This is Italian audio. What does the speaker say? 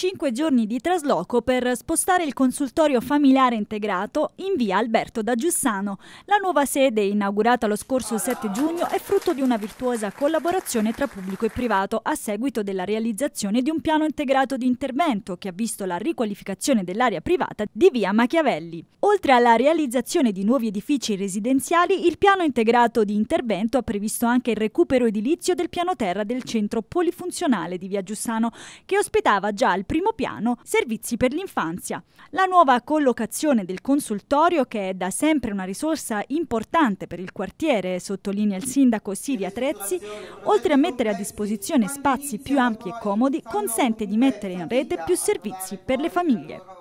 5 giorni di trasloco per spostare il consultorio familiare integrato in via Alberto da Giussano. La nuova sede, inaugurata lo scorso 7 giugno, è frutto di una virtuosa collaborazione tra pubblico e privato a seguito della realizzazione di un piano integrato di intervento che ha visto la riqualificazione dell'area privata di via Machiavelli. Oltre alla realizzazione di nuovi edifici residenziali, il piano integrato di intervento ha previsto anche il recupero edilizio del piano terra del centro polifunzionale di via Giussano, che ospitava già al primo piano servizi per l'infanzia. La nuova collocazione del consultorio, che è da sempre una risorsa importante per il quartiere, sottolinea il sindaco Siria Trezzi, oltre a mettere a disposizione spazi più ampi e comodi, consente di mettere in rete più servizi per le famiglie.